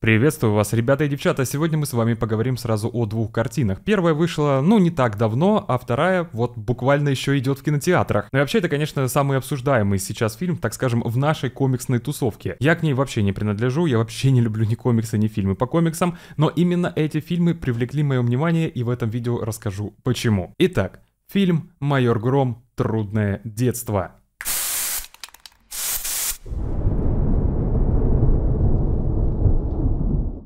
Приветствую вас, ребята и девчата. Сегодня мы с вами поговорим сразу о двух картинах. Первая вышла, ну, не так давно, а вторая вот буквально еще идет в кинотеатрах. Ну и вообще, это, конечно, самый обсуждаемый сейчас фильм, так скажем, в нашей комиксной тусовке. Я к ней вообще не принадлежу, я вообще не люблю ни комиксы, ни фильмы по комиксам, но именно эти фильмы привлекли мое внимание, и в этом видео расскажу почему. Итак, фильм «Майор Гром. Трудное детство».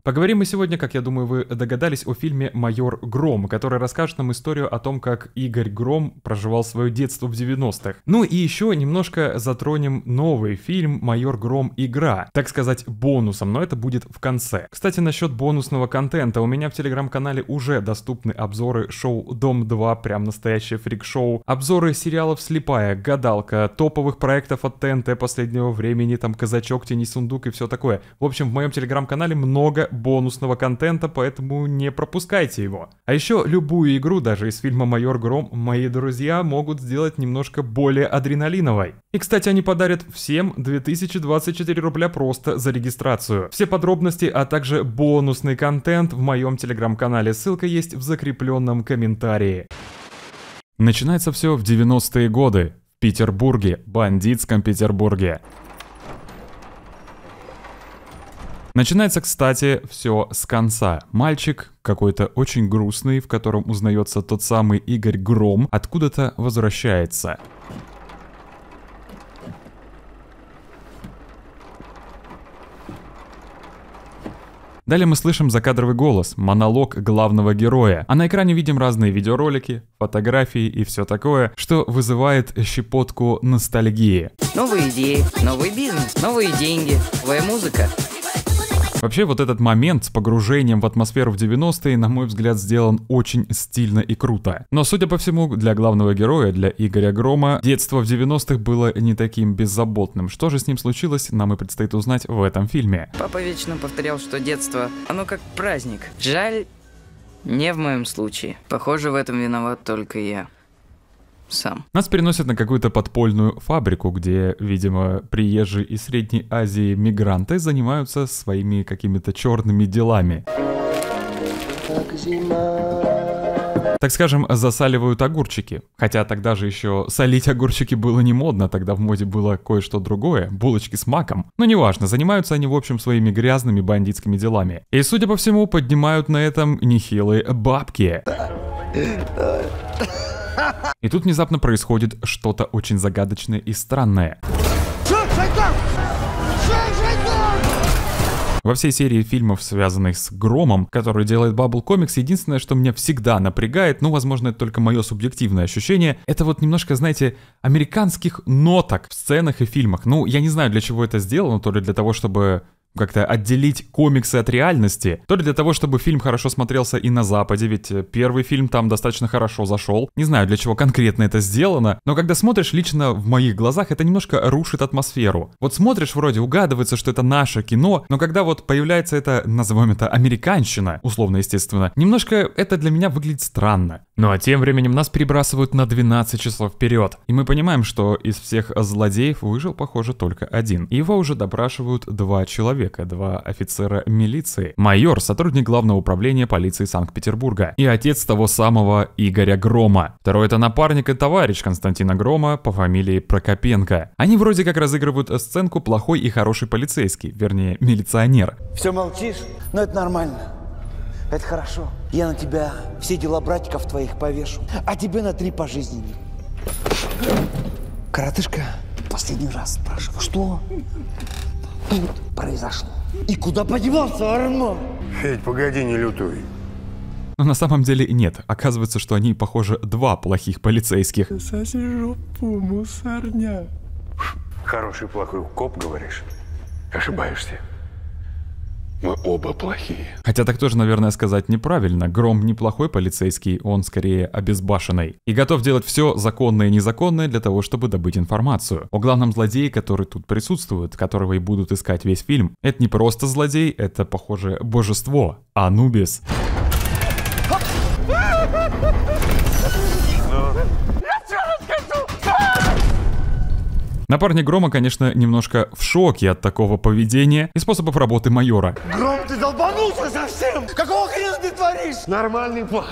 Поговорим мы сегодня, как я думаю, вы догадались, о фильме «Майор Гром», который расскажет нам историю о том, как Игорь Гром проживал свое детство в 90-х. Ну и еще немножко затронем новый фильм «Майор Гром. Игра», так сказать, бонусом, но это будет в конце. Кстати, насчет бонусного контента, у меня в телеграм-канале уже доступны обзоры шоу «Дом 2», прям настоящее фрик-шоу, обзоры сериалов «Слепая», «Гадалка», топовых проектов от ТНТ последнего времени, там «Казачок», «Тени сундук» и все такое. В общем, в моем телеграм-канале много бонусного контента, поэтому не пропускайте его. А еще любую игру, даже из фильма «Майор Гром», мои друзья могут сделать немножко более адреналиновой. И, кстати, они подарят всем 2024 рубля просто за регистрацию. Все подробности, а также бонусный контент в моем телеграм-канале, ссылка есть в закрепленном комментарии. Начинается все в 90-е годы. В Петербурге, бандитском Петербурге. Начинается, кстати, все с конца. Мальчик какой-то очень грустный, в котором узнается тот самый Игорь Гром, откуда-то возвращается. Далее мы слышим закадровый голос, монолог главного героя, а на экране видим разные видеоролики, фотографии и все такое, что вызывает щепотку ностальгии. Новые идеи, новый бизнес, новые деньги, твоя музыка, Вообще, вот этот момент с погружением в атмосферу в 90-е, на мой взгляд, сделан очень стильно и круто. Но, судя по всему, для главного героя, для Игоря Грома, детство в 90-х было не таким беззаботным. Что же с ним случилось, нам и предстоит узнать в этом фильме. Папа вечно повторял, что детство, оно как праздник. Жаль, не в моем случае. Похоже, в этом виноват только я сам. Нас переносят на какую-то подпольную фабрику, где, видимо, приезжие из Средней Азии мигранты занимаются своими какими-то черными делами. Как зима. Так скажем, засаливают огурчики. Хотя тогда же еще солить огурчики было не модно, тогда в моде было кое-что другое, булочки с маком. Но неважно, занимаются они в общем своими грязными бандитскими делами. И судя по всему, поднимают на этом нехилые бабки. И тут внезапно происходит что-то очень загадочное и странное. Во всей серии фильмов, связанных с Громом, который делает Bubble Comics, единственное, что меня всегда напрягает, ну, возможно, это только мое субъективное ощущение, это вот немножко, знаете, американских ноток в сценах и фильмах. Ну, я не знаю, для чего это сделано, то ли для того, чтобы как-то отделить комиксы от реальности, то ли для того, чтобы фильм хорошо смотрелся и на Западе, ведь э, первый фильм там достаточно хорошо зашел. Не знаю, для чего конкретно это сделано, но когда смотришь, лично в моих глазах это немножко рушит атмосферу. Вот смотришь, вроде угадывается, что это наше кино, но когда вот появляется это, назовем это, американщина, условно, естественно, немножко это для меня выглядит странно. Ну а тем временем нас перебрасывают на 12 часов вперед. И мы понимаем, что из всех злодеев выжил, похоже, только один. Его уже допрашивают два человека, два офицера милиции. Майор, сотрудник главного управления полиции Санкт-Петербурга. И отец того самого Игоря Грома. Второй это напарник и товарищ Константина Грома по фамилии Прокопенко. Они вроде как разыгрывают сценку плохой и хороший полицейский, вернее, милиционер. Все молчишь? Но это нормально. Это хорошо. Я на тебя все дела братиков твоих повешу, а тебе на три пожизненных. Коротышка, последний раз спрашиваю, что тут произошло? И куда подевался Арма? Федь, погоди, не лютуй. Но на самом деле нет. Оказывается, что они, похоже, два плохих полицейских. Соси жопу, мусорня. Хороший плохой коп, говоришь? Ошибаешься. Мы оба плохие. Хотя так тоже, наверное, сказать неправильно. Гром неплохой полицейский, он скорее обезбашенный. И готов делать все законное и незаконное для того, чтобы добыть информацию. О главном злодее, который тут присутствует, которого и будут искать весь фильм, это не просто злодей, это, похоже, божество. Анубис. Ha Напарник Грома, конечно, немножко в шоке от такого поведения и способов работы майора. Гром, ты долбанулся совсем? Какого хрена ты творишь? Нормальный план.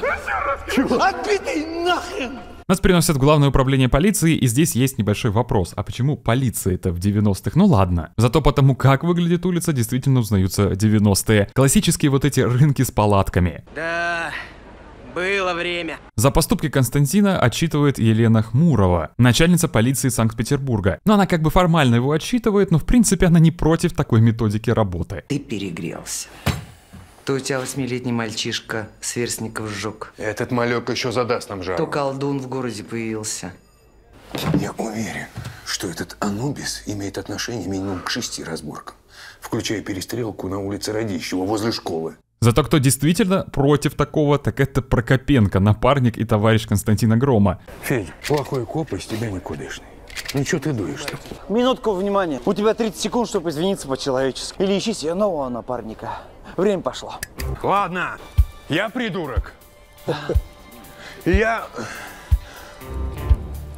Отбитый нахрен! Нас переносят в главное управление полиции, и здесь есть небольшой вопрос. А почему полиция это в 90-х? Ну ладно. Зато потому, как выглядит улица, действительно узнаются 90-е. Классические вот эти рынки с палатками. Да, было время. За поступки Константина отчитывает Елена Хмурова, начальница полиции Санкт-Петербурга. Но она как бы формально его отчитывает, но в принципе она не против такой методики работы. Ты перегрелся. То у тебя восьмилетний мальчишка сверстников сжег. Этот малек еще задаст нам жару. То колдун в городе появился. Я уверен, что этот Анубис имеет отношение минимум к шести разборкам, включая перестрелку на улице Радищева возле школы. Зато кто действительно против такого, так это Прокопенко, напарник и товарищ Константина Грома. Федь, плохой коп из тебя никудышный. Ну что ты дуешь-то? Минутку внимания. У тебя 30 секунд, чтобы извиниться по-человечески. Или ищи себе нового напарника. Время пошло. Ладно, я придурок. Я...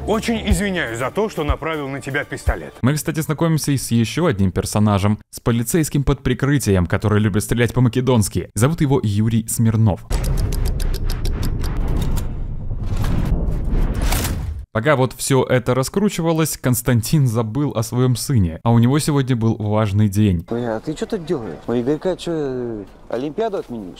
Очень извиняюсь за то, что направил на тебя пистолет. Мы, кстати, знакомимся и с еще одним персонажем, с полицейским под прикрытием, который любит стрелять по-македонски. Зовут его Юрий Смирнов. Пока вот все это раскручивалось, Константин забыл о своем сыне, а у него сегодня был важный день. Бля, а ты что тут делаешь? У Игорька что, э, Олимпиаду отменил,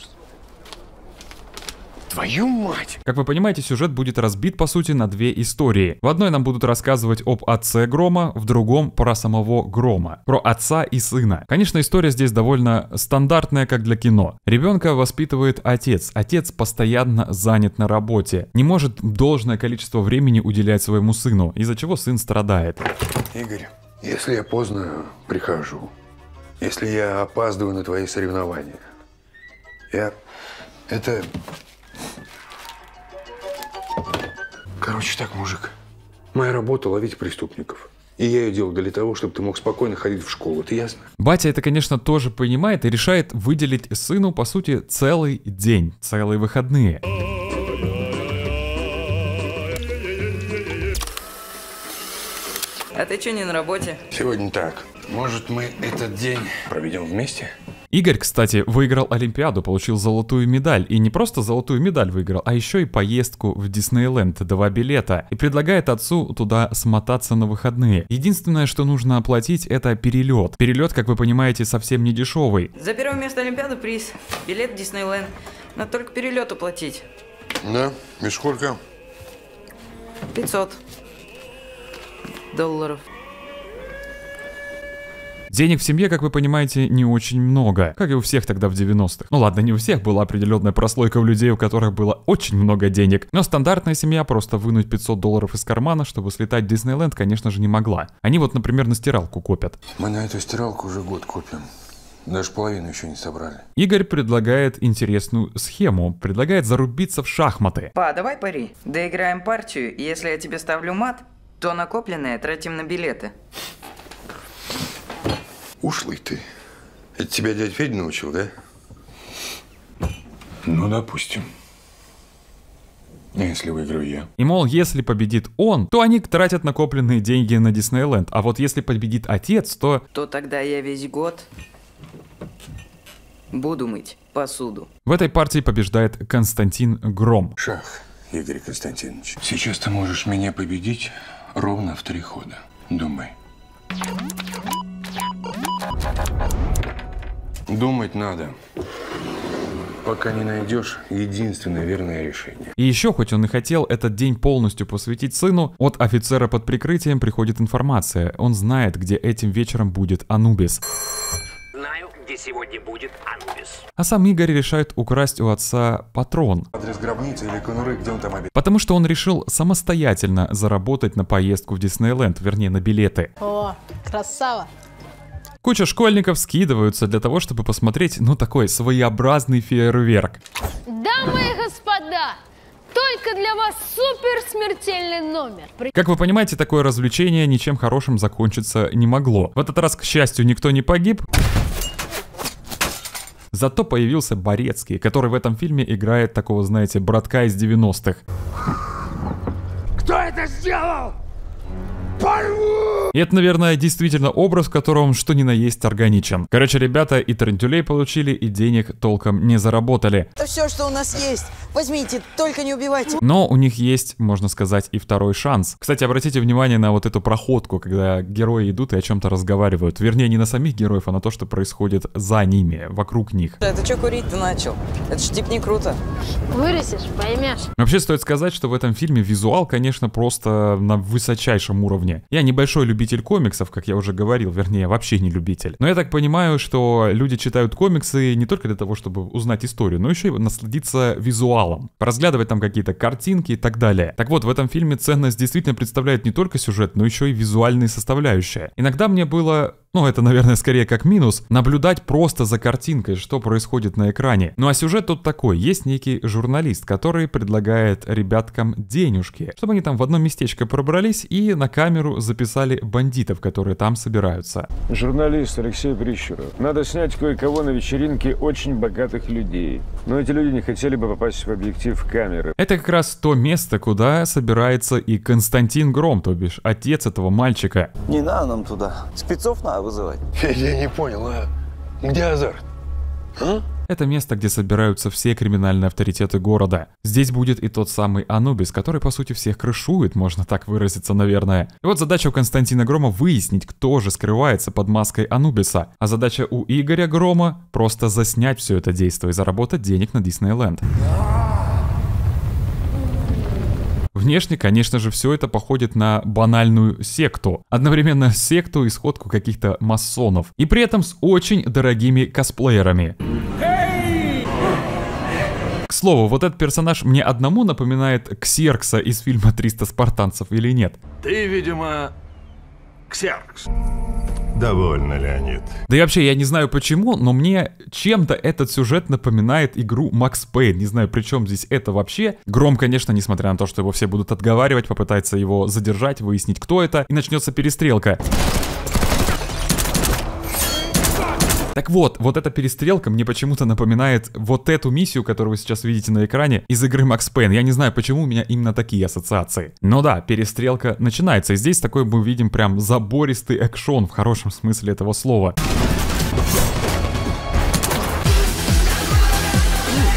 Твою мать! Как вы понимаете, сюжет будет разбит, по сути, на две истории. В одной нам будут рассказывать об отце Грома, в другом про самого Грома. Про отца и сына. Конечно, история здесь довольно стандартная, как для кино. Ребенка воспитывает отец. Отец постоянно занят на работе. Не может должное количество времени уделять своему сыну, из-за чего сын страдает. Игорь, если я поздно прихожу, если я опаздываю на твои соревнования, я... Это Короче так, мужик. Моя работа – ловить преступников. И я ее делал для того, чтобы ты мог спокойно ходить в школу, это ясно? Батя это, конечно, тоже понимает и решает выделить сыну, по сути, целый день, целые выходные. А ты что не на работе? Сегодня так. Может, мы этот день проведем вместе? Игорь, кстати, выиграл Олимпиаду, получил золотую медаль. И не просто золотую медаль выиграл, а еще и поездку в Диснейленд, два билета. И предлагает отцу туда смотаться на выходные. Единственное, что нужно оплатить, это перелет. Перелет, как вы понимаете, совсем не дешевый. За первое место Олимпиады приз. Билет в Диснейленд. Надо только перелет оплатить. Да? И сколько? 500 долларов. Денег в семье, как вы понимаете, не очень много, как и у всех тогда в 90-х. Ну ладно, не у всех была определенная прослойка у людей, у которых было очень много денег, но стандартная семья просто вынуть 500 долларов из кармана, чтобы слетать в Диснейленд, конечно же, не могла. Они вот, например, на стиралку копят. Мы на эту стиралку уже год копим. Даже половину еще не собрали. Игорь предлагает интересную схему. Предлагает зарубиться в шахматы. Па, давай пари. Доиграем партию, и если я тебе ставлю мат, то накопленное тратим на билеты. Ушлый ты. Это тебя дядя Федя научил, да? Ну, допустим. Если выиграю я. И мол, если победит он, то они тратят накопленные деньги на Диснейленд. А вот если победит отец, то... То тогда я весь год буду мыть посуду. В этой партии побеждает Константин Гром. Шах, Игорь Константинович. Сейчас ты можешь меня победить ровно в три хода. Думай. Думать надо пока не найдешь единственное верное решение. И еще, хоть он и хотел этот день полностью посвятить сыну, от офицера под прикрытием приходит информация. Он знает, где этим вечером будет Анубис. Знаю, где сегодня будет Анубис. А сам Игорь решает украсть у отца патрон. Адрес гробницы или конуры, где он там обед. Потому что он решил самостоятельно заработать на поездку в Диснейленд, вернее на билеты. О, красава! Куча школьников скидываются для того, чтобы посмотреть, ну, такой своеобразный фейерверк. Дамы и господа, только для вас супер смертельный номер. Как вы понимаете, такое развлечение ничем хорошим закончиться не могло. В этот раз, к счастью, никто не погиб. Зато появился Борецкий, который в этом фильме играет такого, знаете, братка из 90-х. Кто это сделал? порву! И это, наверное, действительно образ, в котором что ни на есть органичен. Короче, ребята и тарантюлей получили, и денег толком не заработали. Это все, что у нас есть. Возьмите, только не убивайте. Но у них есть, можно сказать, и второй шанс. Кстати, обратите внимание на вот эту проходку, когда герои идут и о чем-то разговаривают. Вернее, не на самих героев, а на то, что происходит за ними, вокруг них. Это что курить ты начал? Это ж тип не круто. Вырастешь, поймешь. Вообще стоит сказать, что в этом фильме визуал, конечно, просто на высочайшем уровне уровне. Я небольшой любитель комиксов, как я уже говорил, вернее, вообще не любитель. Но я так понимаю, что люди читают комиксы не только для того, чтобы узнать историю, но еще и насладиться визуалом, разглядывать там какие-то картинки и так далее. Так вот, в этом фильме ценность действительно представляет не только сюжет, но еще и визуальные составляющие. Иногда мне было ну это, наверное, скорее как минус, наблюдать просто за картинкой, что происходит на экране. Ну а сюжет тут такой, есть некий журналист, который предлагает ребяткам денежки, чтобы они там в одно местечко пробрались и на камеру записали бандитов, которые там собираются. Журналист Алексей Прищуров. Надо снять кое-кого на вечеринке очень богатых людей. Но эти люди не хотели бы попасть в объектив камеры. Это как раз то место, куда собирается и Константин Гром, то бишь отец этого мальчика. Не надо нам туда. Спецов надо вызывать. Федь, я не понял, а где азарт? А? Это место, где собираются все криминальные авторитеты города. Здесь будет и тот самый Анубис, который, по сути, всех крышует, можно так выразиться, наверное. И вот задача у Константина Грома выяснить, кто же скрывается под маской Анубиса. А задача у Игоря Грома просто заснять все это действие и заработать денег на Диснейленд. Внешне, конечно же, все это походит на банальную секту. Одновременно секту и сходку каких-то масонов. И при этом с очень дорогими косплеерами. К слову, вот этот персонаж мне одному напоминает Ксеркса из фильма «300 спартанцев» или нет? Ты, видимо, Ксеркс. Довольно, Леонид. Да и вообще, я не знаю почему, но мне чем-то этот сюжет напоминает игру Max Payne. Не знаю, при чем здесь это вообще. Гром, конечно, несмотря на то, что его все будут отговаривать, попытается его задержать, выяснить, кто это, и начнется перестрелка. Так вот, вот эта перестрелка мне почему-то напоминает вот эту миссию, которую вы сейчас видите на экране, из игры Max Payne. Я не знаю, почему у меня именно такие ассоциации. Но да, перестрелка начинается. И здесь такой мы видим прям забористый экшон в хорошем смысле этого слова.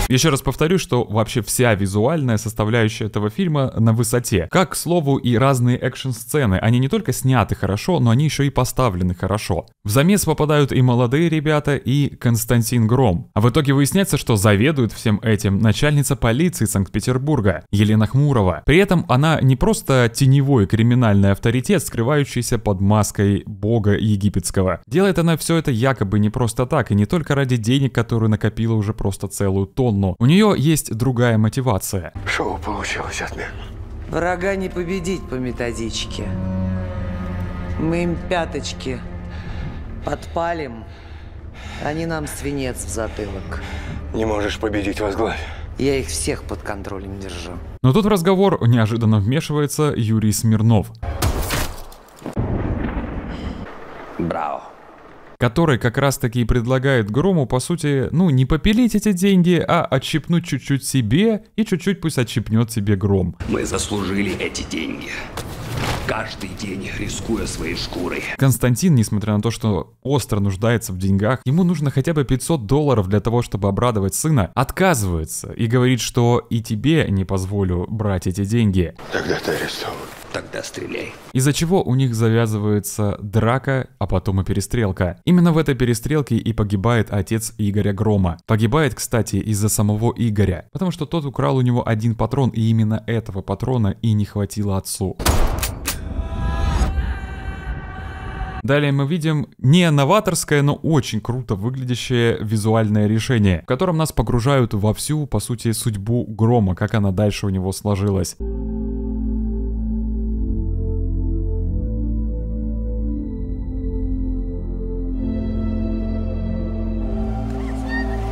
Еще раз повторю, что вообще вся визуальная составляющая этого фильма на высоте. Как, к слову, и разные экшн-сцены. Они не только сняты хорошо, но они еще и поставлены хорошо. В замес попадают и молодые ребята, и Константин Гром. А в итоге выясняется, что заведует всем этим начальница полиции Санкт-Петербурга Елена Хмурова. При этом она не просто теневой криминальный авторитет, скрывающийся под маской бога египетского. Делает она все это якобы не просто так, и не только ради денег, которые накопила уже просто целую тонну волну. У нее есть другая мотивация. Шоу получилось от меня? Врага не победить по методичке. Мы им пяточки подпалим, они нам свинец в затылок. Не можешь победить возглавь. Я их всех под контролем держу. Но тут в разговор неожиданно вмешивается Юрий Смирнов. Браво который как раз-таки и предлагает Грому, по сути, ну, не попилить эти деньги, а отщипнуть чуть-чуть себе и чуть-чуть пусть отщипнет себе Гром. Мы заслужили эти деньги каждый день, рискуя своей шкурой. Константин, несмотря на то, что остро нуждается в деньгах, ему нужно хотя бы 500 долларов для того, чтобы обрадовать сына, отказывается и говорит, что и тебе не позволю брать эти деньги. Тогда ты арестован. Тогда стреляй. Из-за чего у них завязывается драка, а потом и перестрелка. Именно в этой перестрелке и погибает отец Игоря Грома. Погибает, кстати, из-за самого Игоря, потому что тот украл у него один патрон, и именно этого патрона и не хватило отцу. Далее мы видим не новаторское, но очень круто выглядящее визуальное решение, в котором нас погружают во всю, по сути, судьбу Грома, как она дальше у него сложилась.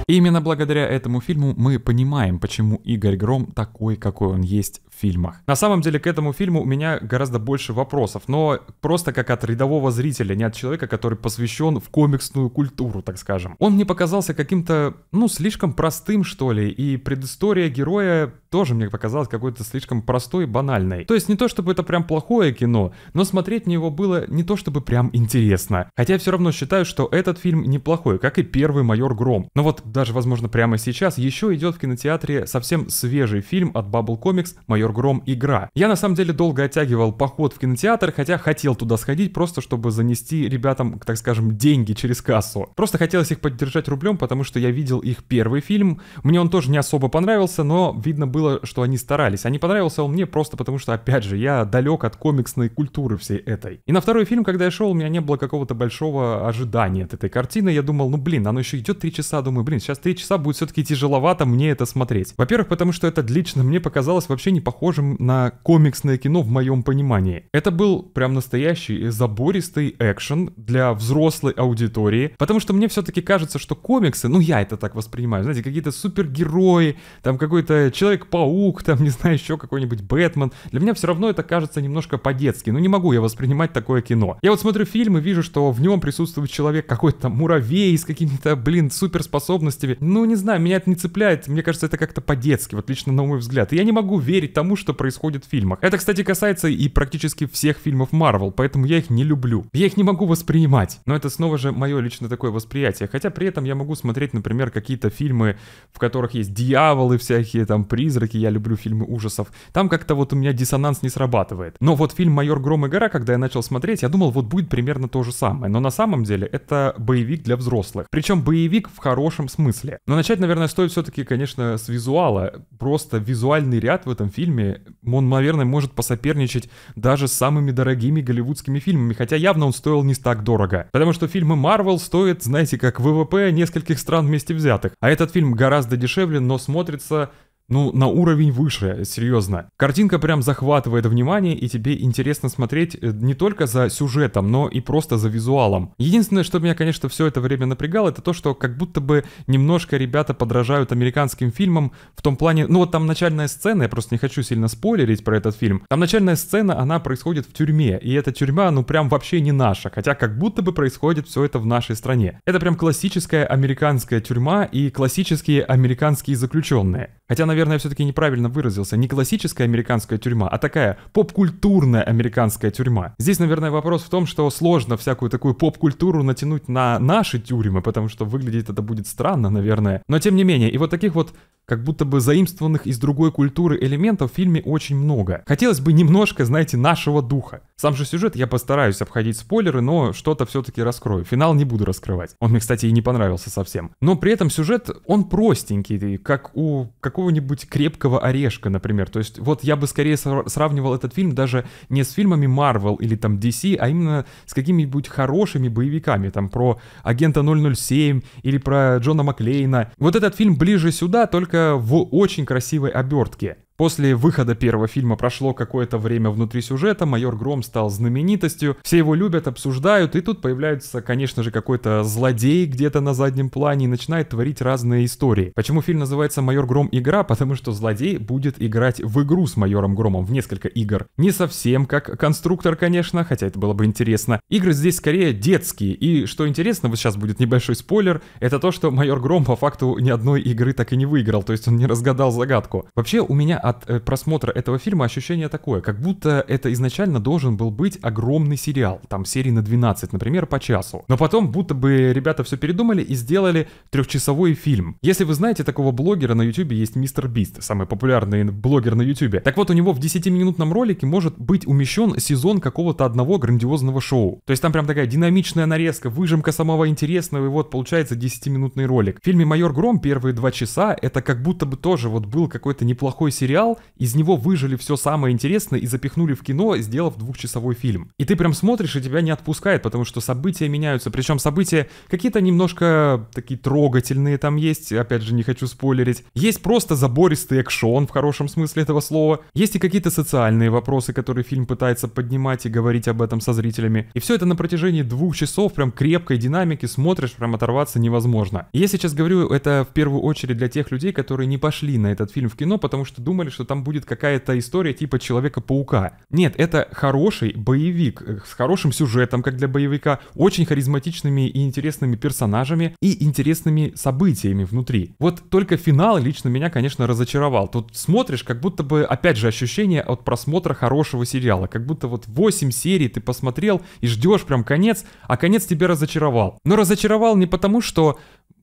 И именно благодаря этому фильму мы понимаем, почему Игорь Гром такой, какой он есть в фильмах. На самом деле к этому фильму у меня гораздо больше вопросов, но просто как от рядового зрителя, не от человека, который посвящен в комиксную культуру, так скажем. Он мне показался каким-то, ну, слишком простым, что ли, и предыстория героя тоже мне показалось какой-то слишком простой и банальной. То есть не то чтобы это прям плохое кино, но смотреть на него было не то чтобы прям интересно. Хотя я все равно считаю, что этот фильм неплохой, как и первый «Майор Гром». Но вот даже, возможно, прямо сейчас еще идет в кинотеатре совсем свежий фильм от Bubble Comics «Майор Гром. Игра». Я на самом деле долго оттягивал поход в кинотеатр, хотя хотел туда сходить просто, чтобы занести ребятам, так скажем, деньги через кассу. Просто хотелось их поддержать рублем, потому что я видел их первый фильм. Мне он тоже не особо понравился, но видно было было, что они старались. А не понравился он мне просто потому, что, опять же, я далек от комиксной культуры всей этой. И на второй фильм, когда я шел, у меня не было какого-то большого ожидания от этой картины. Я думал, ну блин, оно еще идет три часа. Думаю, блин, сейчас три часа будет все-таки тяжеловато мне это смотреть. Во-первых, потому что это лично мне показалось вообще не похожим на комиксное кино в моем понимании. Это был прям настоящий забористый экшен для взрослой аудитории, потому что мне все-таки кажется, что комиксы, ну я это так воспринимаю, знаете, какие-то супергерои, там какой-то человек Человек-паук, там, не знаю, еще какой-нибудь Бэтмен. Для меня все равно это кажется немножко по-детски, но ну, не могу я воспринимать такое кино. Я вот смотрю фильм и вижу, что в нем присутствует человек какой-то муравей с какими-то, блин, суперспособностями. Ну, не знаю, меня это не цепляет, мне кажется, это как-то по-детски, вот лично на мой взгляд. И я не могу верить тому, что происходит в фильмах. Это, кстати, касается и практически всех фильмов Марвел, поэтому я их не люблю. Я их не могу воспринимать. Но это снова же мое личное такое восприятие. Хотя при этом я могу смотреть, например, какие-то фильмы, в которых есть дьяволы всякие, там, призраки, призраки, я люблю фильмы ужасов. Там как-то вот у меня диссонанс не срабатывает. Но вот фильм «Майор Гром и гора», когда я начал смотреть, я думал, вот будет примерно то же самое. Но на самом деле это боевик для взрослых. Причем боевик в хорошем смысле. Но начать, наверное, стоит все-таки, конечно, с визуала. Просто визуальный ряд в этом фильме, он, наверное, может посоперничать даже с самыми дорогими голливудскими фильмами. Хотя явно он стоил не так дорого. Потому что фильмы Marvel стоят, знаете, как ВВП нескольких стран вместе взятых. А этот фильм гораздо дешевле, но смотрится ну, на уровень выше, серьезно. Картинка прям захватывает внимание, и тебе интересно смотреть э, не только за сюжетом, но и просто за визуалом. Единственное, что меня, конечно, все это время напрягало, это то, что как будто бы немножко ребята подражают американским фильмам в том плане... Ну, вот там начальная сцена, я просто не хочу сильно спойлерить про этот фильм. Там начальная сцена, она происходит в тюрьме, и эта тюрьма, ну, прям вообще не наша, хотя как будто бы происходит все это в нашей стране. Это прям классическая американская тюрьма и классические американские заключенные. Хотя, наверное, наверное, все-таки неправильно выразился. Не классическая американская тюрьма, а такая поп-культурная американская тюрьма. Здесь, наверное, вопрос в том, что сложно всякую такую поп-культуру натянуть на наши тюрьмы, потому что выглядеть это будет странно, наверное. Но тем не менее, и вот таких вот как будто бы заимствованных из другой культуры элементов в фильме очень много. Хотелось бы немножко, знаете, нашего духа. Сам же сюжет я постараюсь обходить спойлеры, но что-то все-таки раскрою. Финал не буду раскрывать. Он мне, кстати, и не понравился совсем. Но при этом сюжет, он простенький, как у какого-нибудь крепкого орешка, например. То есть вот я бы скорее сравнивал этот фильм даже не с фильмами Marvel или там DC, а именно с какими-нибудь хорошими боевиками, там про агента 007 или про Джона Маклейна. Вот этот фильм ближе сюда, только только в очень красивой обертке. После выхода первого фильма прошло какое-то время внутри сюжета, майор Гром стал знаменитостью, все его любят, обсуждают, и тут появляется, конечно же, какой-то злодей где-то на заднем плане и начинает творить разные истории. Почему фильм называется «Майор Гром. Игра»? Потому что злодей будет играть в игру с майором Громом в несколько игр. Не совсем как конструктор, конечно, хотя это было бы интересно. Игры здесь скорее детские, и что интересно, вот сейчас будет небольшой спойлер, это то, что майор Гром по факту ни одной игры так и не выиграл, то есть он не разгадал загадку. Вообще, у меня от э, просмотра этого фильма ощущение такое, как будто это изначально должен был быть огромный сериал, там серии на 12, например, по часу. Но потом будто бы ребята все передумали и сделали трехчасовой фильм. Если вы знаете такого блогера на YouTube, есть Мистер Бист, самый популярный блогер на YouTube. Так вот, у него в 10-минутном ролике может быть умещен сезон какого-то одного грандиозного шоу. То есть там прям такая динамичная нарезка, выжимка самого интересного, и вот получается 10-минутный ролик. В фильме «Майор Гром» первые два часа это как будто бы тоже вот был какой-то неплохой сериал, сериал, из него выжили все самое интересное и запихнули в кино, сделав двухчасовой фильм. И ты прям смотришь, и тебя не отпускает, потому что события меняются. Причем события какие-то немножко такие трогательные там есть, опять же, не хочу спойлерить. Есть просто забористый экшон в хорошем смысле этого слова. Есть и какие-то социальные вопросы, которые фильм пытается поднимать и говорить об этом со зрителями. И все это на протяжении двух часов прям крепкой динамики смотришь, прям оторваться невозможно. Я сейчас говорю это в первую очередь для тех людей, которые не пошли на этот фильм в кино, потому что думали, думали, что там будет какая-то история типа Человека-паука. Нет, это хороший боевик э, с хорошим сюжетом, как для боевика, очень харизматичными и интересными персонажами и интересными событиями внутри. Вот только финал лично меня, конечно, разочаровал. Тут смотришь, как будто бы, опять же, ощущение от просмотра хорошего сериала. Как будто вот 8 серий ты посмотрел и ждешь прям конец, а конец тебя разочаровал. Но разочаровал не потому, что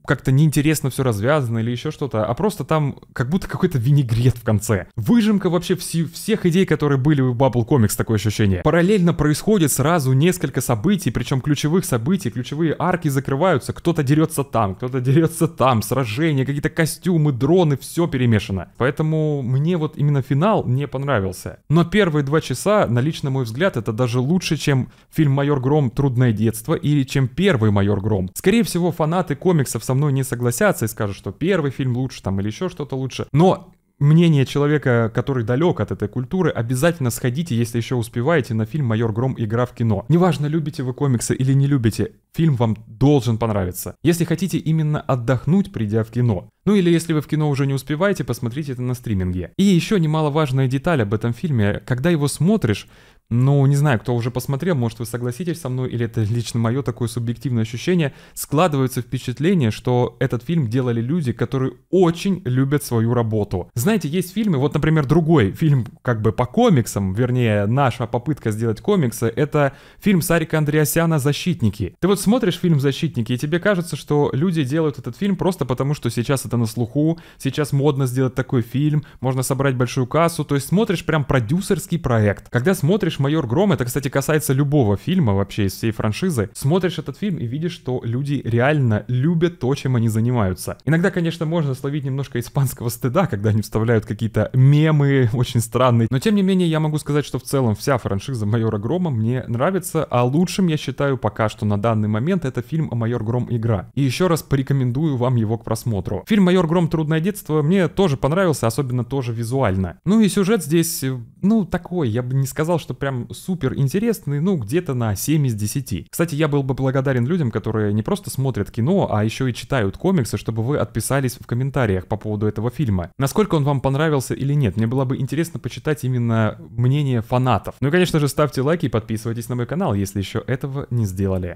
как-то неинтересно все развязано или еще что-то, а просто там как будто какой-то винегрет в конце. Выжимка вообще вс- всех идей, которые были у Bubble Comics, такое ощущение. Параллельно происходит сразу несколько событий, причем ключевых событий, ключевые арки закрываются, кто-то дерется там, кто-то дерется там, сражения, какие-то костюмы, дроны, все перемешано. Поэтому мне вот именно финал не понравился. Но первые два часа, на лично мой взгляд, это даже лучше, чем фильм «Майор Гром. Трудное детство» или чем первый «Майор Гром». Скорее всего, фанаты комиксов со мной не согласятся и скажут, что первый фильм лучше там или еще что-то лучше. Но мнение человека, который далек от этой культуры, обязательно сходите, если еще успеваете, на фильм «Майор Гром. Игра в кино». Неважно, любите вы комиксы или не любите, фильм вам должен понравиться. Если хотите именно отдохнуть, придя в кино. Ну или если вы в кино уже не успеваете, посмотрите это на стриминге. И еще немаловажная деталь об этом фильме. Когда его смотришь, ну, не знаю, кто уже посмотрел, может, вы согласитесь со мной, или это лично мое такое субъективное ощущение. Складывается впечатление, что этот фильм делали люди, которые очень любят свою работу. Знаете, есть фильмы, вот, например, другой фильм как бы по комиксам, вернее, наша попытка сделать комиксы, это фильм Сарика Андреасяна «Защитники». Ты вот смотришь фильм «Защитники», и тебе кажется, что люди делают этот фильм просто потому, что сейчас это на слуху, сейчас модно сделать такой фильм, можно собрать большую кассу, то есть смотришь прям продюсерский проект. Когда смотришь «Майор Гром», это, кстати, касается любого фильма вообще из всей франшизы, смотришь этот фильм и видишь, что люди реально любят то, чем они занимаются. Иногда, конечно, можно словить немножко испанского стыда, когда они вставляют какие-то мемы очень странные, но тем не менее я могу сказать, что в целом вся франшиза «Майора Грома» мне нравится, а лучшим, я считаю, пока что на данный момент это фильм «Майор Гром. Игра». И еще раз порекомендую вам его к просмотру. Фильм «Майор Гром. Трудное детство» мне тоже понравился, особенно тоже визуально. Ну и сюжет здесь, э, ну, такой, я бы не сказал, что прям супер интересный, ну, где-то на 7 из 10. Кстати, я был бы благодарен людям, которые не просто смотрят кино, а еще и читают комиксы, чтобы вы отписались в комментариях по поводу этого фильма. Насколько он вам понравился или нет, мне было бы интересно почитать именно мнение фанатов. Ну и, конечно же, ставьте лайки и подписывайтесь на мой канал, если еще этого не сделали.